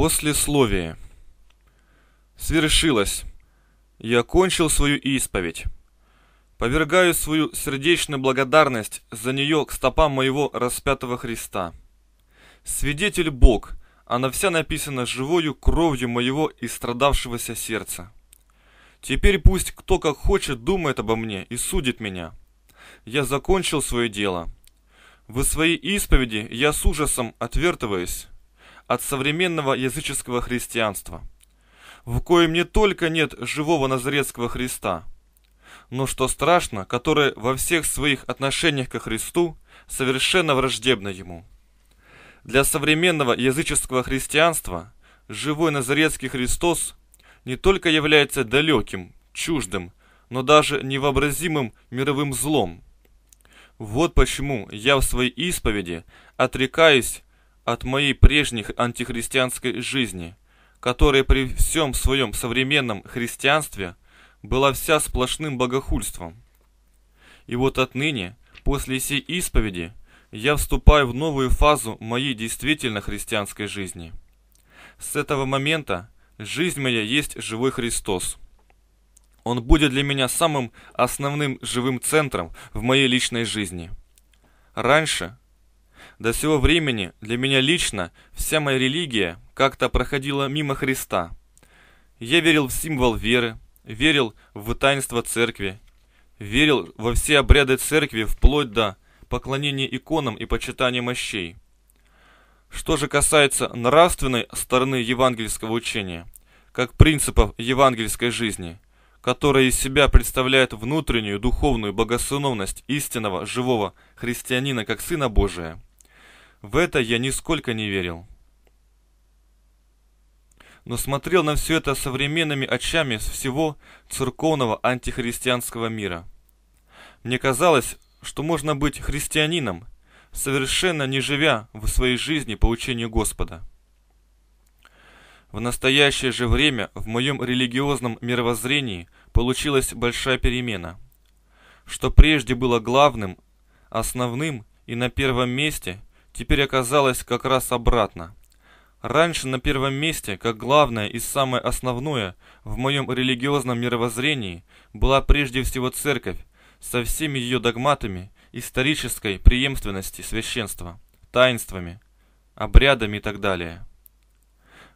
Послесловие. Свершилось. Я кончил свою исповедь. Повергаю свою сердечную благодарность за нее к стопам моего распятого Христа. Свидетель Бог, она вся написана живою кровью моего и страдавшегося сердца. Теперь пусть кто как хочет думает обо мне и судит меня. Я закончил свое дело. В своей исповеди я с ужасом отвертываюсь от современного языческого христианства, в коем не только нет живого назарецкого Христа, но что страшно, которое во всех своих отношениях ко Христу совершенно враждебно Ему. Для современного языческого христианства живой Назарецкий Христос не только является далеким, чуждым, но даже невообразимым мировым злом. Вот почему я в своей исповеди отрекаюсь от моей прежней антихристианской жизни, которая при всем своем современном христианстве была вся сплошным богохульством. И вот отныне, после сей исповеди, я вступаю в новую фазу моей действительно христианской жизни. С этого момента жизнь моя есть живой Христос. Он будет для меня самым основным живым центром в моей личной жизни. Раньше – до сего времени для меня лично вся моя религия как-то проходила мимо Христа. Я верил в символ веры, верил в таинство церкви, верил во все обряды церкви вплоть до поклонения иконам и почитания мощей. Что же касается нравственной стороны евангельского учения, как принципов евангельской жизни, которая из себя представляет внутреннюю духовную богословность истинного живого христианина как Сына Божия – в это я нисколько не верил. Но смотрел на все это современными очами всего церковного антихристианского мира. Мне казалось, что можно быть христианином, совершенно не живя в своей жизни по учению Господа. В настоящее же время в моем религиозном мировоззрении получилась большая перемена. Что прежде было главным, основным и на первом месте – теперь оказалось как раз обратно. Раньше на первом месте, как главное и самое основное в моем религиозном мировоззрении, была прежде всего церковь со всеми ее догматами исторической преемственности священства, таинствами, обрядами и так далее.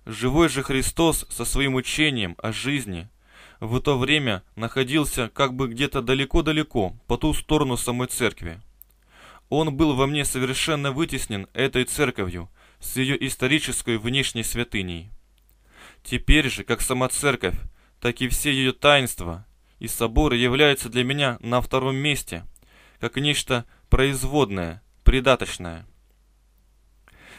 Живой же Христос со своим учением о жизни в то время находился как бы где-то далеко-далеко по ту сторону самой церкви. Он был во мне совершенно вытеснен этой церковью, с ее исторической внешней святыней. Теперь же, как сама церковь, так и все ее таинства и соборы являются для меня на втором месте, как нечто производное, придаточное.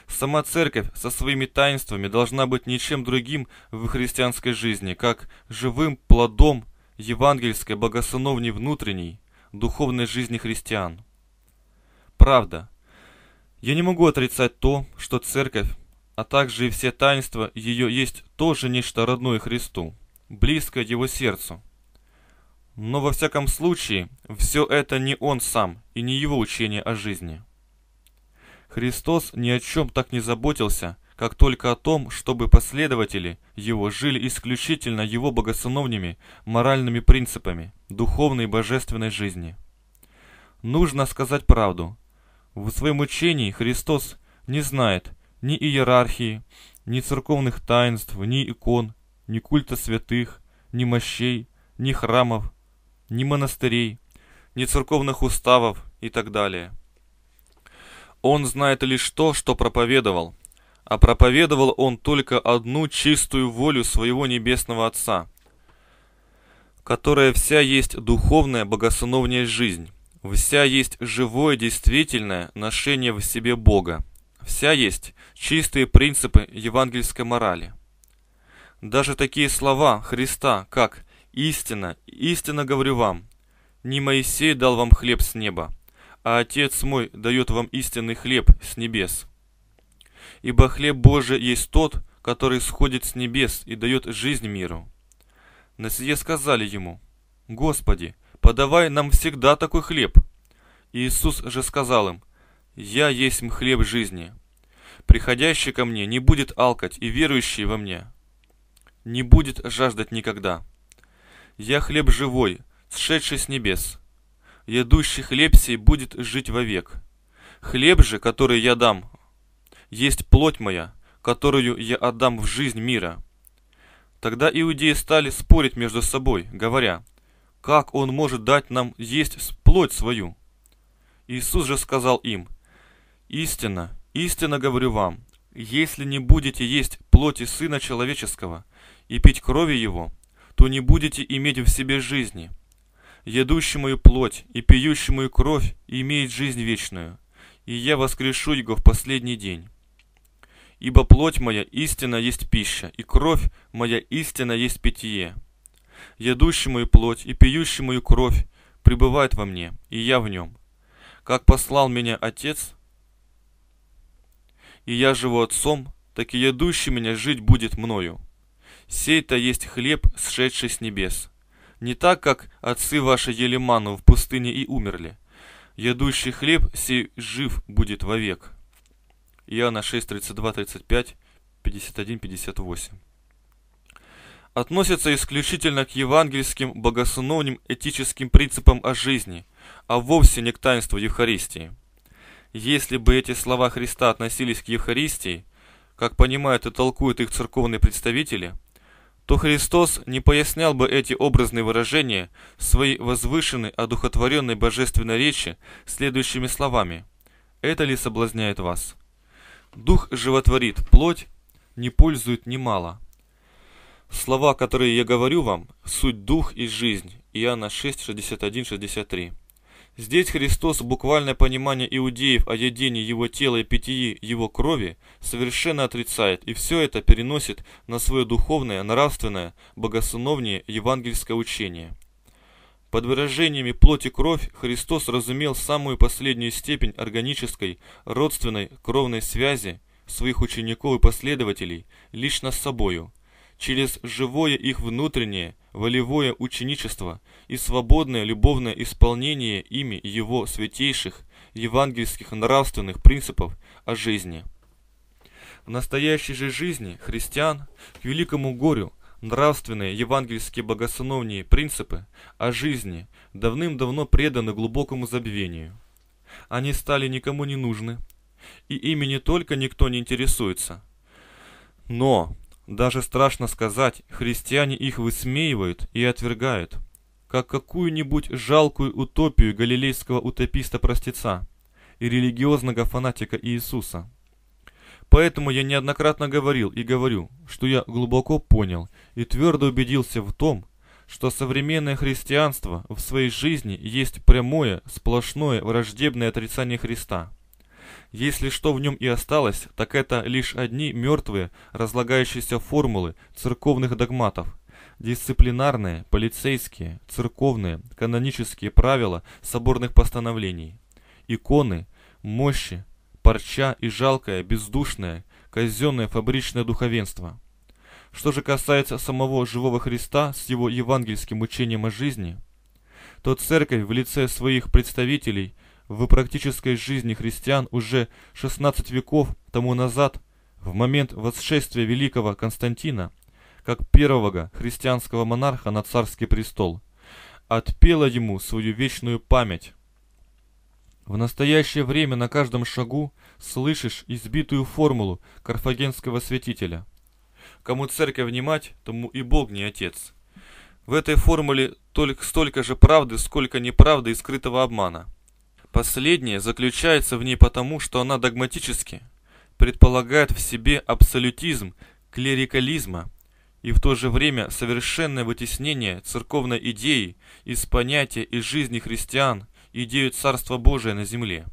Сама церковь со своими таинствами должна быть ничем другим в христианской жизни, как живым плодом евангельской богосыновни внутренней, духовной жизни христиан правда. Я не могу отрицать то, что церковь, а также и все таинства ее есть тоже нечто родное Христу, близкое его сердцу. Но во всяком случае, все это не он сам и не его учение о жизни. Христос ни о чем так не заботился, как только о том, чтобы последователи его жили исключительно его богосыновными моральными принципами духовной и божественной жизни. Нужно сказать правду – в своем учении Христос не знает ни иерархии, ни церковных таинств, ни икон, ни культа святых, ни мощей, ни храмов, ни монастырей, ни церковных уставов и так далее. Он знает лишь то, что проповедовал, а проповедовал он только одну чистую волю своего небесного Отца, которая вся есть духовная богосыновняя жизнь. Вся есть живое действительное ношение в себе Бога. Вся есть чистые принципы евангельской морали. Даже такие слова Христа, как «Истина, истинно говорю вам, не Моисей дал вам хлеб с неба, а Отец мой дает вам истинный хлеб с небес. Ибо хлеб Божий есть тот, который сходит с небес и дает жизнь миру». На сие сказали ему, «Господи, подавай нам всегда такой хлеб». Иисус же сказал им, «Я есть хлеб жизни. Приходящий ко мне не будет алкать, и верующий во мне не будет жаждать никогда. Я хлеб живой, сшедший с небес. Едущий хлеб сей будет жить вовек. Хлеб же, который я дам, есть плоть моя, которую я отдам в жизнь мира». Тогда иудеи стали спорить между собой, говоря, как он может дать нам есть плоть свою? Иисус же сказал им, Истина, истинно говорю вам, если не будете есть плоти Сына Человеческого и пить крови Его, то не будете иметь в себе жизни. Едущий мою плоть и пьющий мою кровь имеет жизнь вечную, и я воскрешу его в последний день. Ибо плоть моя истина есть пища, и кровь моя истина есть питье едущий мою плоть и пьющий мою кровь, пребывает во мне, и я в нем. Как послал меня Отец, и я живу Отцом, так и едущий меня жить будет мною. Сей-то есть хлеб, сшедший с небес. Не так, как отцы ваши ели ману в пустыне и умерли. Едущий хлеб сей жив будет вовек. Иоанна 6, 32, 35, 51, 58 относятся исключительно к евангельским богословным этическим принципам о жизни, а вовсе не к таинству Евхаристии. Если бы эти слова Христа относились к Евхаристии, как понимают и толкуют их церковные представители, то Христос не пояснял бы эти образные выражения своей возвышенной, одухотворенной божественной речи следующими словами. «Это ли соблазняет вас?» «Дух животворит плоть, не пользует немало». Слова, которые я говорю вам, суть дух и жизнь. Иоанна 6, 61, 63. Здесь Христос буквальное понимание иудеев о едении его тела и питьи его крови совершенно отрицает, и все это переносит на свое духовное, нравственное, богословнее евангельское учение. Под выражениями плоть и кровь Христос разумел самую последнюю степень органической, родственной, кровной связи своих учеников и последователей лично с собою – через живое их внутреннее, волевое ученичество и свободное любовное исполнение ими его святейших евангельских нравственных принципов о жизни. В настоящей же жизни христиан к великому горю нравственные евангельские богословные принципы о жизни давным-давно преданы глубокому забвению. Они стали никому не нужны, и ими не только никто не интересуется, но даже страшно сказать, христиане их высмеивают и отвергают, как какую-нибудь жалкую утопию галилейского утописта-простеца и религиозного фанатика Иисуса. Поэтому я неоднократно говорил и говорю, что я глубоко понял и твердо убедился в том, что современное христианство в своей жизни есть прямое, сплошное враждебное отрицание Христа – если что в нем и осталось, так это лишь одни мертвые, разлагающиеся формулы церковных догматов. Дисциплинарные, полицейские, церковные, канонические правила соборных постановлений. Иконы, мощи, парча и жалкое, бездушное, казенное фабричное духовенство. Что же касается самого живого Христа с его евангельским учением о жизни, то церковь в лице своих представителей в практической жизни христиан уже 16 веков тому назад, в момент восшествия великого Константина, как первого христианского монарха на царский престол, отпела ему свою вечную память. В настоящее время на каждом шагу слышишь избитую формулу карфагенского святителя. Кому церковь не мать, тому и Бог не отец. В этой формуле только столько же правды, сколько неправды и скрытого обмана. Последнее заключается в ней потому, что она догматически предполагает в себе абсолютизм клерикализма и в то же время совершенное вытеснение церковной идеи из понятия и жизни христиан идею Царства Божия на земле.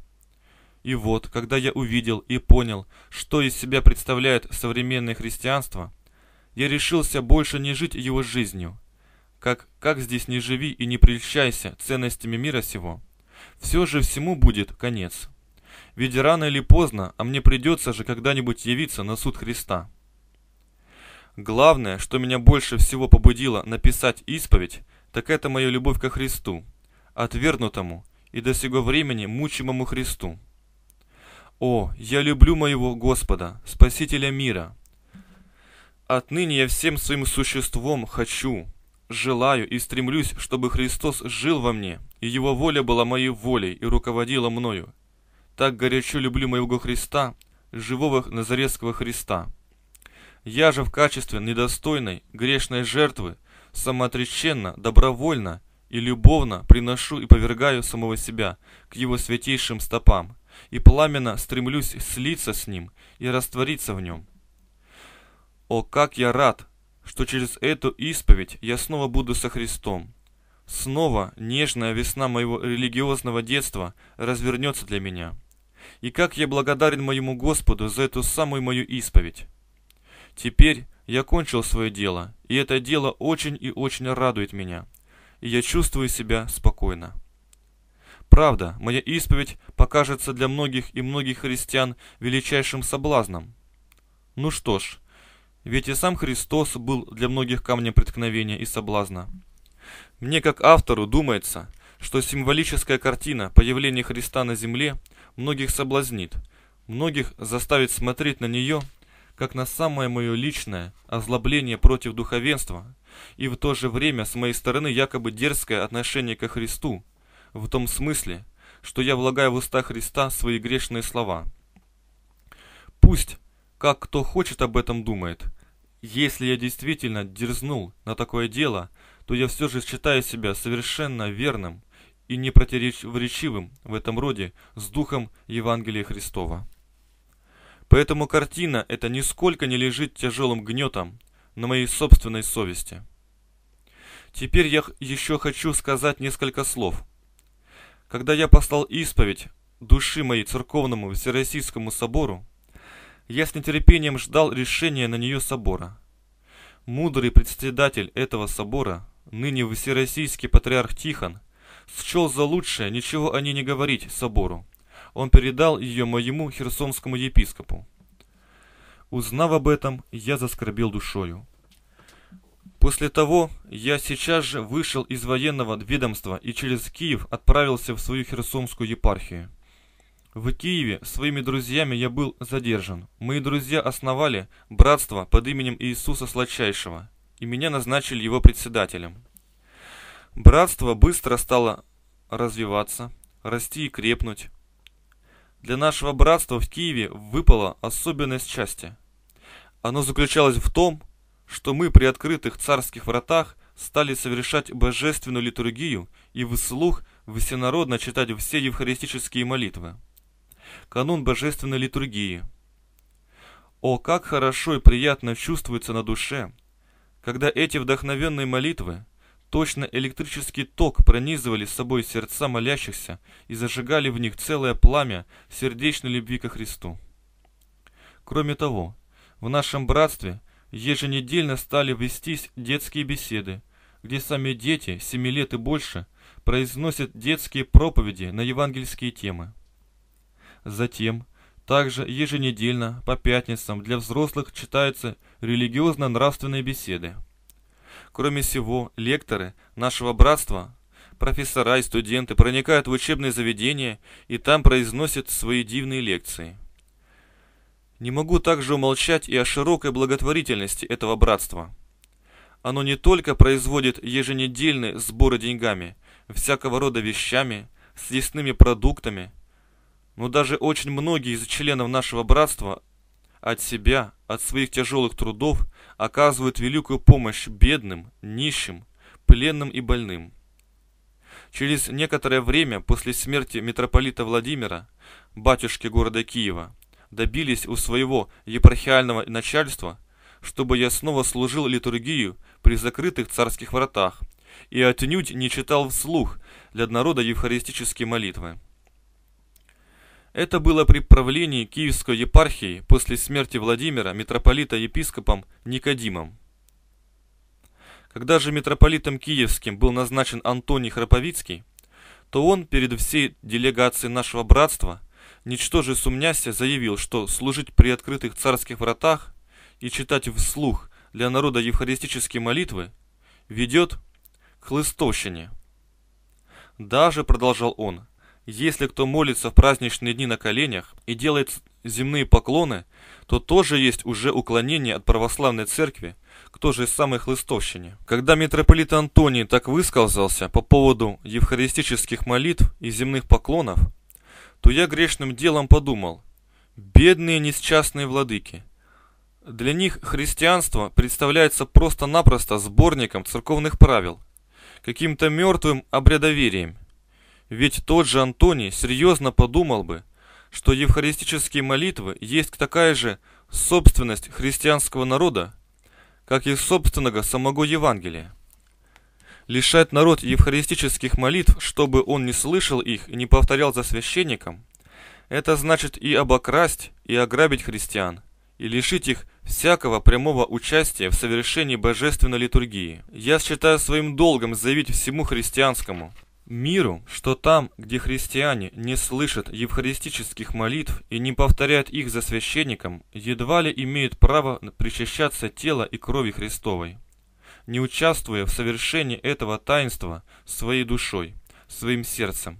И вот, когда я увидел и понял, что из себя представляет современное христианство, я решился больше не жить его жизнью. Как, как здесь не живи и не прельщайся ценностями мира сего – все же всему будет конец. Ведь рано или поздно, а мне придется же когда-нибудь явиться на суд Христа. Главное, что меня больше всего побудило написать исповедь, так это моя любовь ко Христу, отвергнутому и до сего времени мучимому Христу. О, я люблю моего Господа, Спасителя мира. Отныне я всем своим существом хочу, Желаю и стремлюсь, чтобы Христос жил во мне, и Его воля была моей волей и руководила мною. Так горячо люблю моего Христа, живого Назарецкого Христа. Я же в качестве недостойной, грешной жертвы, самоотреченно, добровольно и любовно приношу и повергаю самого себя к Его святейшим стопам, и пламенно стремлюсь слиться с Ним и раствориться в Нем. О, как я рад, что через эту исповедь я снова буду со Христом. Снова нежная весна моего религиозного детства развернется для меня. И как я благодарен моему Господу за эту самую мою исповедь. Теперь я кончил свое дело, и это дело очень и очень радует меня. И я чувствую себя спокойно. Правда, моя исповедь покажется для многих и многих христиан величайшим соблазном. Ну что ж, ведь и сам Христос был для многих камнем преткновения и соблазна. Мне как автору думается, что символическая картина появления Христа на земле многих соблазнит, многих заставит смотреть на нее, как на самое мое личное озлобление против духовенства, и в то же время с моей стороны якобы дерзкое отношение ко Христу, в том смысле, что я влагаю в уста Христа свои грешные слова. Пусть как кто хочет об этом думает. Если я действительно дерзнул на такое дело, то я все же считаю себя совершенно верным и не непротиворечивым в этом роде с духом Евангелия Христова. Поэтому картина эта нисколько не лежит тяжелым гнетом на моей собственной совести. Теперь я еще хочу сказать несколько слов. Когда я послал исповедь души моей церковному Всероссийскому собору, я с нетерпением ждал решения на нее собора. Мудрый председатель этого собора, ныне всероссийский патриарх Тихон, счел за лучшее ничего о ней не говорить собору. Он передал ее моему херсонскому епископу. Узнав об этом, я заскорбил душою. После того я сейчас же вышел из военного ведомства и через Киев отправился в свою херсонскую епархию. В Киеве своими друзьями я был задержан. Мои друзья основали братство под именем Иисуса Сладчайшего, и меня назначили его председателем. Братство быстро стало развиваться, расти и крепнуть. Для нашего братства в Киеве выпала особенность счастья. Оно заключалось в том, что мы при открытых царских вратах стали совершать божественную литургию и вслух всенародно читать все евхаристические молитвы канун божественной литургии. О, как хорошо и приятно чувствуется на душе, когда эти вдохновенные молитвы, точно электрический ток, пронизывали с собой сердца молящихся и зажигали в них целое пламя сердечной любви ко Христу. Кроме того, в нашем братстве еженедельно стали вестись детские беседы, где сами дети, семи лет и больше, произносят детские проповеди на евангельские темы. Затем, также еженедельно, по пятницам, для взрослых читаются религиозно-нравственные беседы. Кроме всего, лекторы нашего братства, профессора и студенты проникают в учебные заведения и там произносят свои дивные лекции. Не могу также умолчать и о широкой благотворительности этого братства. Оно не только производит еженедельные сборы деньгами, всякого рода вещами, съестными продуктами – но даже очень многие из членов нашего братства от себя, от своих тяжелых трудов оказывают великую помощь бедным, нищим, пленным и больным. Через некоторое время после смерти митрополита Владимира, батюшки города Киева, добились у своего епархиального начальства, чтобы я снова служил литургию при закрытых царских вратах и отнюдь не читал вслух для народа евхаристические молитвы. Это было при правлении Киевской епархии после смерти Владимира митрополита епископом Никодимом. Когда же митрополитом киевским был назначен Антоний Храповицкий, то он перед всей делегацией нашего братства, ничтоже сумняся, заявил, что служить при открытых царских вратах и читать вслух для народа евхаристические молитвы ведет к хлыстовщине. Даже, продолжал он, если кто молится в праздничные дни на коленях и делает земные поклоны, то тоже есть уже уклонение от православной церкви Кто же из самой хлыстовщине. Когда митрополит Антоний так высказался по поводу евхаристических молитв и земных поклонов, то я грешным делом подумал, бедные несчастные владыки, для них христианство представляется просто-напросто сборником церковных правил, каким-то мертвым обрядоверием, ведь тот же Антоний серьезно подумал бы, что евхаристические молитвы есть такая же собственность христианского народа, как и собственного самого Евангелия. Лишать народ евхаристических молитв, чтобы он не слышал их и не повторял за священником, это значит и обокрасть, и ограбить христиан, и лишить их всякого прямого участия в совершении божественной литургии. Я считаю своим долгом заявить всему христианскому – миру, что там, где христиане не слышат евхаристических молитв и не повторяют их за священником, едва ли имеют право причащаться тела и крови Христовой, не участвуя в совершении этого таинства своей душой, своим сердцем.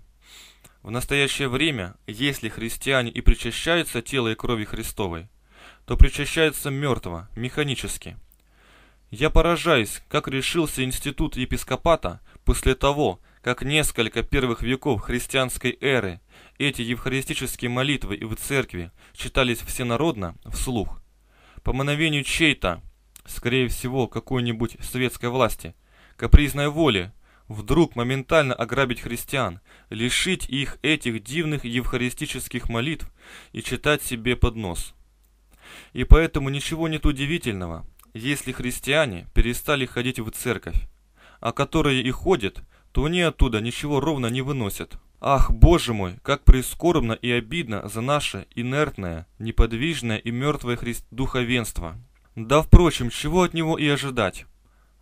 В настоящее время, если христиане и причащаются тела и крови Христовой, то причащаются мертво, механически – я поражаюсь, как решился институт епископата после того, как несколько первых веков христианской эры эти евхаристические молитвы и в церкви читались всенародно, вслух, по мановению чей-то, скорее всего, какой-нибудь светской власти, капризной воли, вдруг моментально ограбить христиан, лишить их этих дивных евхаристических молитв и читать себе под нос. И поэтому ничего нет удивительного, если христиане перестали ходить в церковь, а которые и ходят, то они оттуда ничего ровно не выносят. Ах, боже мой, как прискорбно и обидно за наше инертное, неподвижное и мертвое христ духовенство. Да, впрочем, чего от него и ожидать?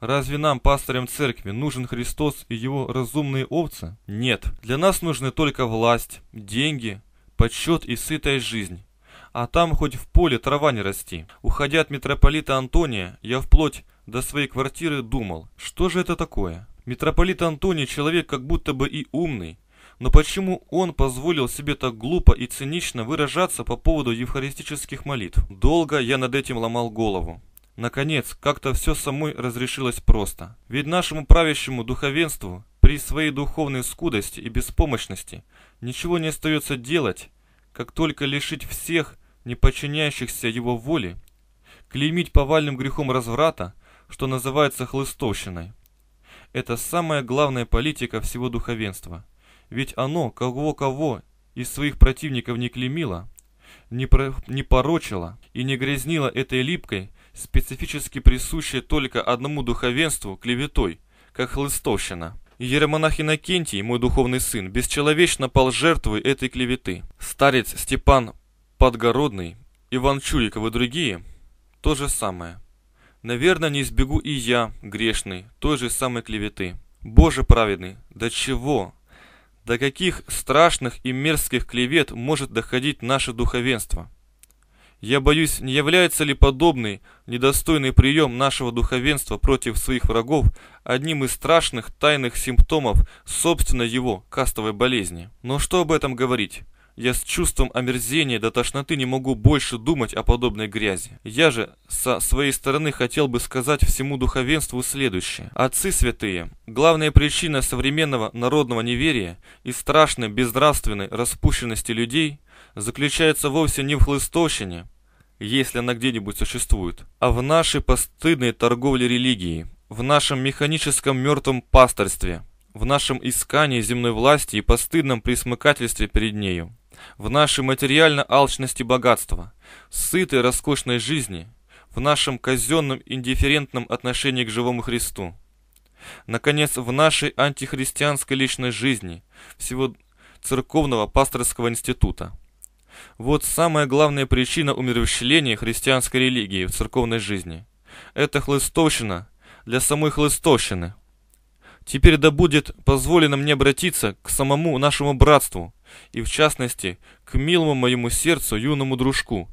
Разве нам, пастырям церкви, нужен Христос и его разумные овцы? Нет. Для нас нужны только власть, деньги, подсчет и сытая жизнь. А там хоть в поле трава не расти. Уходя от митрополита Антония, я вплоть до своей квартиры думал, что же это такое? Митрополит Антоний человек как будто бы и умный, но почему он позволил себе так глупо и цинично выражаться по поводу евхаристических молитв? Долго я над этим ломал голову. Наконец, как-то все самой разрешилось просто. Ведь нашему правящему духовенству при своей духовной скудости и беспомощности ничего не остается делать, как только лишить всех, не подчиняющихся его воле, клеймить повальным грехом разврата, что называется хлыстовщиной это самая главная политика всего духовенства. Ведь оно кого-кого из своих противников не клемило, не, про, не порочило и не грязнило этой липкой, специфически присущей только одному духовенству клеветой, как хлыстовщина. Еромонах Иннокентий, мой духовный сын, бесчеловечно пал жертвой этой клеветы. Старец Степан Подгородный, Иван Чуликов и другие – то же самое. Наверное, не избегу и я, грешный, той же самой клеветы. Боже праведный, до чего? До каких страшных и мерзких клевет может доходить наше духовенство? Я боюсь, не является ли подобный недостойный прием нашего духовенства против своих врагов одним из страшных тайных симптомов собственно его кастовой болезни. Но что об этом говорить? Я с чувством омерзения до тошноты не могу больше думать о подобной грязи. Я же со своей стороны хотел бы сказать всему духовенству следующее. Отцы святые, главная причина современного народного неверия и страшной безнравственной распущенности людей заключается вовсе не в хлыстовщине, если она где-нибудь существует, а в нашей постыдной торговле религией, в нашем механическом мертвом пастырстве, в нашем искании земной власти и постыдном присмыкательстве перед нею в нашей материальной алчности богатства, сытой роскошной жизни, в нашем казенном индифферентном отношении к живому Христу. Наконец, в нашей антихристианской личной жизни, всего церковного пасторского института. Вот самая главная причина умерщвления христианской религии в церковной жизни. Это хлыстовщина для самой хлыстовщины. Теперь да будет позволено мне обратиться к самому нашему братству, и в частности к милому моему сердцу юному дружку.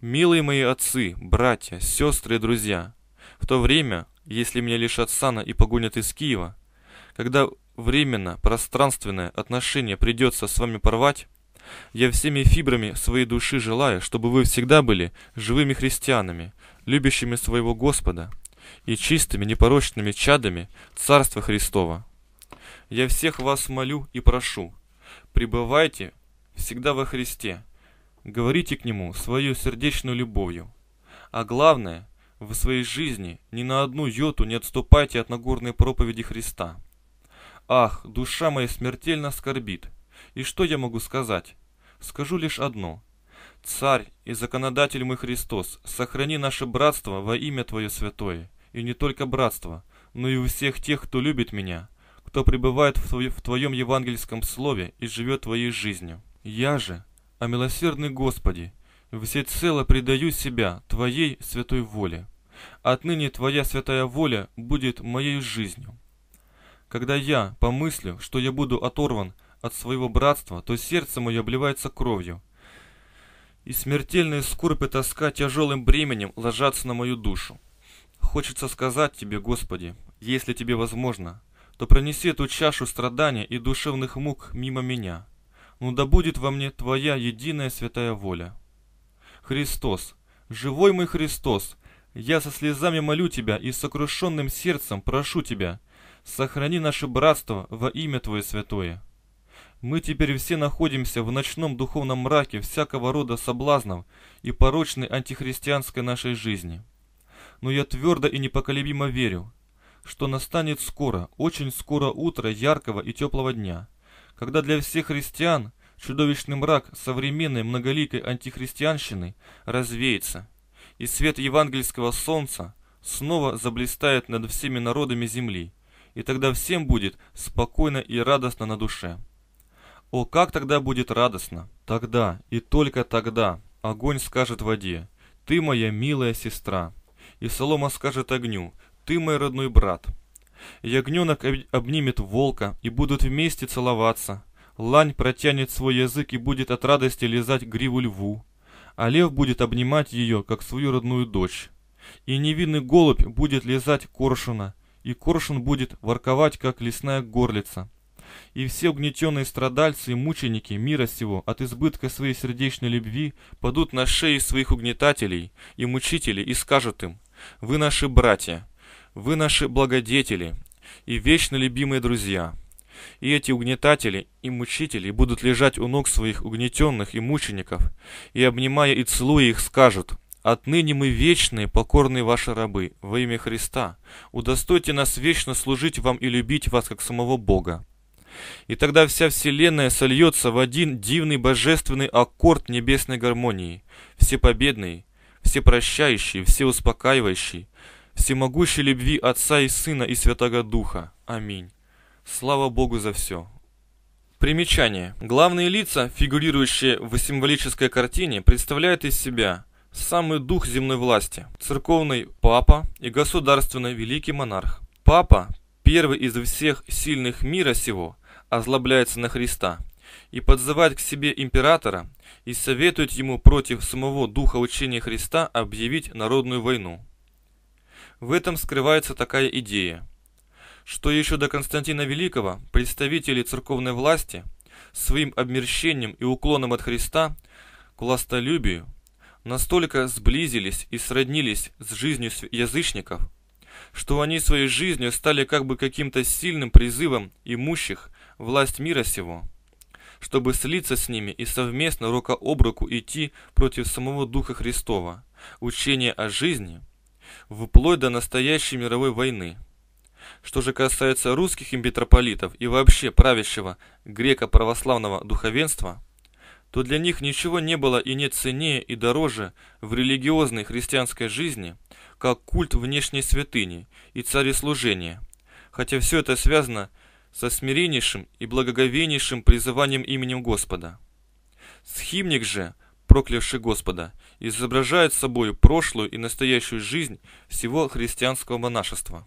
Милые мои отцы, братья, сестры и друзья, в то время, если меня лишат сана и погонят из Киева, когда временно пространственное отношение придется с вами порвать, я всеми фибрами своей души желаю, чтобы вы всегда были живыми христианами, любящими своего Господа и чистыми непорочными чадами Царства Христова. Я всех вас молю и прошу, пребывайте всегда во Христе, говорите к Нему свою сердечную любовью. А главное, в своей жизни ни на одну йоту не отступайте от Нагорной проповеди Христа. Ах, душа моя смертельно скорбит. И что я могу сказать? Скажу лишь одно. Царь и законодатель мой Христос, сохрани наше братство во имя Твое святое. И не только братство, но и у всех тех, кто любит меня, что пребывает в, твое, в Твоем евангельском слове и живет Твоей жизнью. Я же, о милосердный Господи, всецело предаю себя Твоей святой воле. Отныне Твоя святая воля будет моей жизнью. Когда я помыслю, что я буду оторван от своего братства, то сердце мое обливается кровью, и смертельные скорбь и тоска тяжелым бременем ложатся на мою душу. Хочется сказать тебе, Господи, если тебе возможно, то пронеси эту чашу страдания и душевных мук мимо меня. Ну да будет во мне Твоя единая святая воля. Христос, живой мой Христос, я со слезами молю Тебя и с сокрушенным сердцем прошу Тебя, сохрани наше братство во имя Твое святое. Мы теперь все находимся в ночном духовном мраке всякого рода соблазнов и порочной антихристианской нашей жизни. Но я твердо и непоколебимо верю, что настанет скоро, очень скоро утро яркого и теплого дня, когда для всех христиан чудовищный мрак современной многоликой антихристианщины развеется, и свет евангельского солнца снова заблистает над всеми народами земли, и тогда всем будет спокойно и радостно на душе. О, как тогда будет радостно! Тогда и только тогда огонь скажет воде, «Ты моя милая сестра», и солома скажет огню, ты мой родной брат. Ягненок обнимет волка и будут вместе целоваться. Лань протянет свой язык и будет от радости лизать гриву льву. А лев будет обнимать ее, как свою родную дочь. И невинный голубь будет лизать коршуна, и коршун будет ворковать, как лесная горлица. И все угнетенные страдальцы и мученики мира сего от избытка своей сердечной любви падут на шеи своих угнетателей и мучителей и скажут им, «Вы наши братья, вы наши благодетели и вечно любимые друзья. И эти угнетатели и мучители будут лежать у ног своих угнетенных и мучеников, и, обнимая и целуя их, скажут – Отныне мы вечные, покорные ваши рабы, во имя Христа. Удостойте нас вечно служить вам и любить вас, как самого Бога. И тогда вся вселенная сольется в один дивный божественный аккорд небесной гармонии, всепобедный, всепрощающий, всеуспокаивающий, всемогущей любви Отца и Сына и Святого Духа. Аминь. Слава Богу за все. Примечание. Главные лица, фигурирующие в символической картине, представляют из себя самый дух земной власти, церковный папа и государственный великий монарх. Папа, первый из всех сильных мира сего, озлобляется на Христа и подзывает к себе императора и советует ему против самого духа учения Христа объявить народную войну. В этом скрывается такая идея, что еще до Константина Великого представители церковной власти своим обмерщением и уклоном от Христа к властолюбию настолько сблизились и сроднились с жизнью язычников, что они своей жизнью стали как бы каким-то сильным призывом имущих власть мира сего, чтобы слиться с ними и совместно рука об руку идти против самого Духа Христова, учения о жизни – вплоть до настоящей мировой войны. Что же касается русских митрополитов и вообще правящего греко-православного духовенства, то для них ничего не было и нет ценнее и дороже в религиозной христианской жизни, как культ внешней святыни и цареслужения, хотя все это связано со смиреннейшим и благоговейнейшим призыванием именем Господа. Схимник же – проклявший Господа, изображает собой прошлую и настоящую жизнь всего христианского монашества.